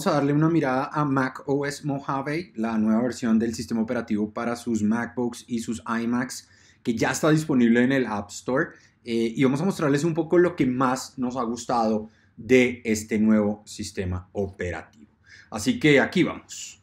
Vamos a darle una mirada a macOS Mojave, la nueva versión del sistema operativo para sus MacBooks y sus iMacs, que ya está disponible en el App Store. Eh, y vamos a mostrarles un poco lo que más nos ha gustado de este nuevo sistema operativo. Así que aquí vamos.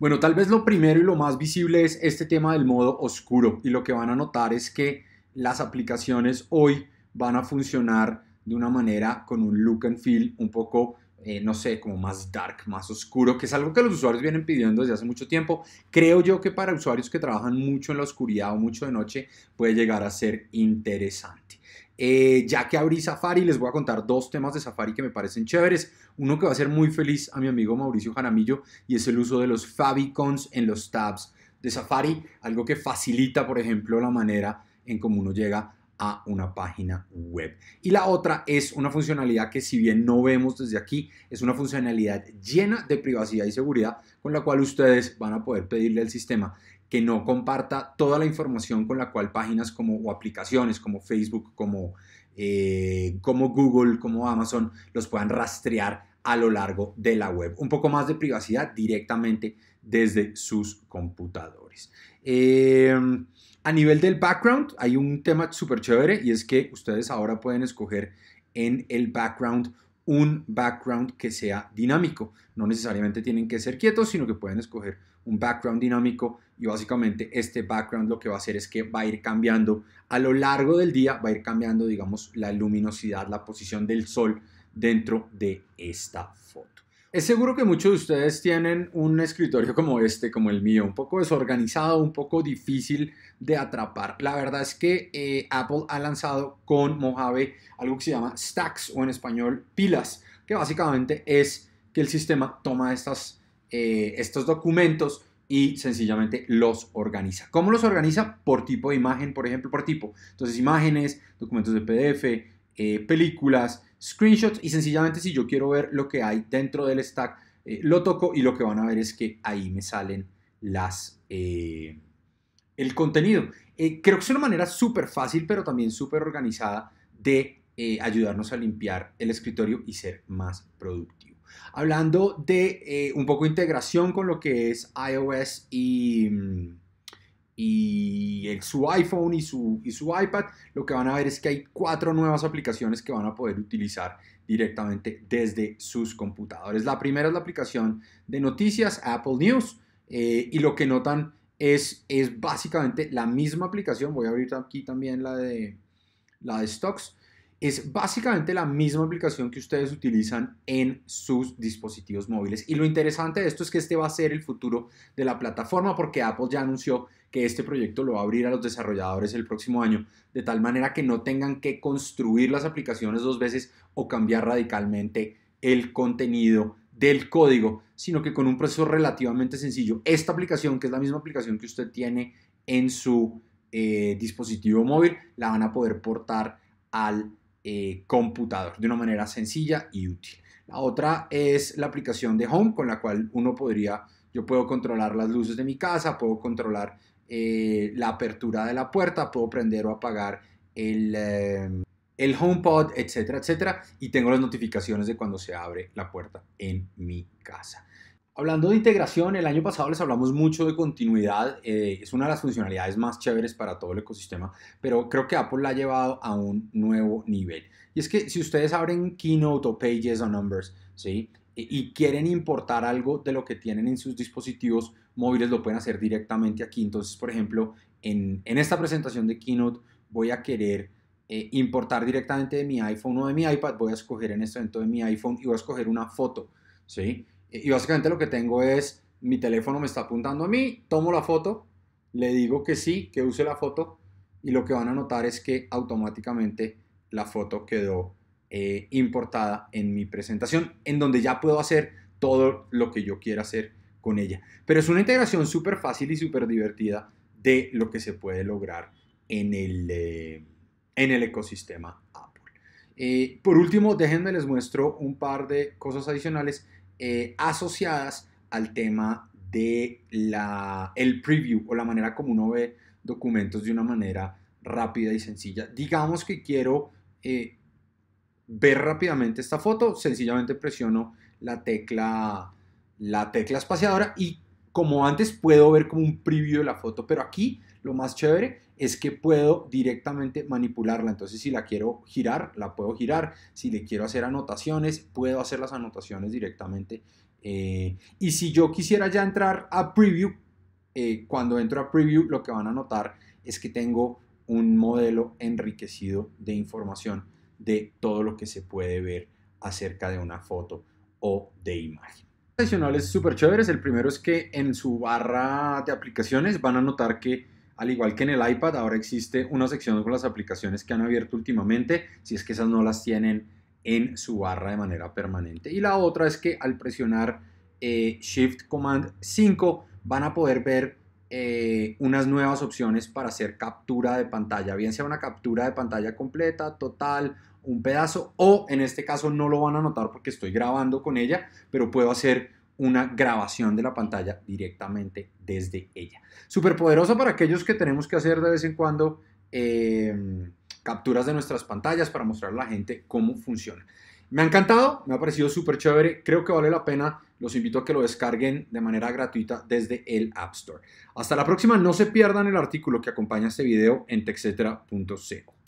Bueno, tal vez lo primero y lo más visible es este tema del modo oscuro y lo que van a notar es que las aplicaciones hoy van a funcionar de una manera con un look and feel un poco, eh, no sé, como más dark, más oscuro, que es algo que los usuarios vienen pidiendo desde hace mucho tiempo. Creo yo que para usuarios que trabajan mucho en la oscuridad o mucho de noche puede llegar a ser interesante. Eh, ya que abrí Safari, les voy a contar dos temas de Safari que me parecen chéveres. Uno que va a ser muy feliz a mi amigo Mauricio Jaramillo y es el uso de los favicons en los tabs de Safari, algo que facilita, por ejemplo, la manera en cómo uno llega a una página web. Y la otra es una funcionalidad que si bien no vemos desde aquí, es una funcionalidad llena de privacidad y seguridad con la cual ustedes van a poder pedirle al sistema que no comparta toda la información con la cual páginas como, o aplicaciones como Facebook, como, eh, como Google, como Amazon, los puedan rastrear a lo largo de la web. Un poco más de privacidad directamente desde sus computadores. Em, a nivel del background, hay un tema súper chévere y es que ustedes ahora pueden escoger en el background un background que sea dinámico. No necesariamente tienen que ser quietos, sino que pueden escoger un background dinámico y básicamente este background lo que va a hacer es que va a ir cambiando a lo largo del día, va a ir cambiando, digamos, la luminosidad, la posición del sol dentro de esta foto. Es seguro que muchos de ustedes tienen un escritorio como este, como el mío, un poco desorganizado, un poco difícil de atrapar. La verdad es que eh, Apple ha lanzado con Mojave algo que se llama Stacks o en español pilas, que básicamente es que el sistema toma estas, eh, estos documentos y sencillamente los organiza. ¿Cómo los organiza? Por tipo de imagen, por ejemplo, por tipo. Entonces, imágenes, documentos de PDF, eh, películas, screenshots y sencillamente si yo quiero ver lo que hay dentro del stack, eh, lo toco y lo que van a ver es que ahí me salen las... Eh, el contenido. Eh, creo que es una manera súper fácil, pero también súper organizada de ayudarnos a limpiar el escritorio y ser más productivo. Hablando de un poco de integración con lo que es iOS y... Mm, y su iPhone y su, y su iPad, lo que van a ver es que hay cuatro nuevas aplicaciones que van a poder utilizar directamente desde sus computadores. La primera es la aplicación de noticias, Apple News, eh, y lo que notan es, es básicamente la misma aplicación. Voy a abrir aquí también la de, la de stocks es básicamente la misma aplicación que ustedes utilizan en sus dispositivos móviles. Y lo interesante de esto es que este va a ser el futuro de la plataforma porque Apple ya anunció que este proyecto lo va a abrir a los desarrolladores el próximo año, de tal manera que no tengan que construir las aplicaciones dos veces o cambiar radicalmente el contenido del código, sino que con un proceso relativamente sencillo. Esta aplicación, que es la misma aplicación que usted tiene en su eh, dispositivo móvil, la van a poder portar al eh, computador de una manera sencilla y útil. La otra es la aplicación de Home con la cual uno podría, yo puedo controlar las luces de mi casa, puedo controlar eh, la apertura de la puerta, puedo prender o apagar el, home eh, el HomePod, etcétera, etcétera, y tengo las notificaciones de cuando se abre la puerta en mi casa. Hablando de integración, el año pasado les hablamos mucho de continuidad, eh, es una de las funcionalidades más chéveres para todo el ecosistema, pero creo que Apple la ha llevado a un nuevo nivel. Y es que si ustedes abren Keynote o Pages o Numbers, ¿sí? E, y quieren importar algo de lo que tienen en sus dispositivos móviles, lo pueden hacer directamente aquí. Entonces, por ejemplo, en, esta presentación de Keynote voy a querer eh, importar directamente de mi iPhone o de mi iPad, voy a escoger en este evento de mi iPhone y voy a escoger una foto, ¿sí? Y básicamente lo que tengo es, mi teléfono me está apuntando a mí, tomo la foto, le digo que sí, que use la foto, y lo que van a notar es que automáticamente la foto quedó eh, importada en mi presentación, en donde ya puedo hacer todo lo que yo quiera hacer con ella. Pero es una integración súper fácil y súper divertida de lo que se puede lograr en el, eh, en el ecosistema Apple. Eh, por último, déjenme les muestro un par de cosas adicionales eh, asociadas al tema de la, el preview o la manera como uno ve documentos de una manera rápida y sencilla. Digamos que quiero eh, ver rápidamente esta foto, sencillamente presiono la tecla, la tecla espaciadora y como antes puedo ver como un preview de la foto, pero aquí lo más chévere es que puedo directamente manipularla. Entonces, si la quiero girar, la puedo girar. Si le quiero hacer anotaciones, puedo hacer las anotaciones directamente. Eh, y si yo quisiera ya entrar a preview, eh, cuando entro a preview, lo que van a notar es que tengo un modelo enriquecido de información de todo lo que se puede ver acerca de una foto o de imagen adicionales súper chéveres. El primero es que en su barra de aplicaciones van a notar que, al igual que en el iPad, ahora existe una sección con las aplicaciones que han abierto últimamente, si es que esas no las tienen en su barra de manera permanente. Y la otra es que al presionar eh, Shift Command 5 van a poder ver eh, unas nuevas opciones para hacer captura de pantalla, bien sea una captura de pantalla completa, total, un pedazo, o en este caso no lo van a notar porque estoy grabando con ella, pero puedo hacer una grabación de la pantalla directamente desde ella. Súper poderosa para aquellos que tenemos que hacer de vez en cuando eh, capturas de nuestras pantallas para mostrar a la gente cómo funciona. Me ha encantado, me ha parecido súper chévere, creo que vale la pena, los invito a que lo descarguen de manera gratuita desde el App Store. Hasta la próxima, no se pierdan el artículo que acompaña este video en texetera.co.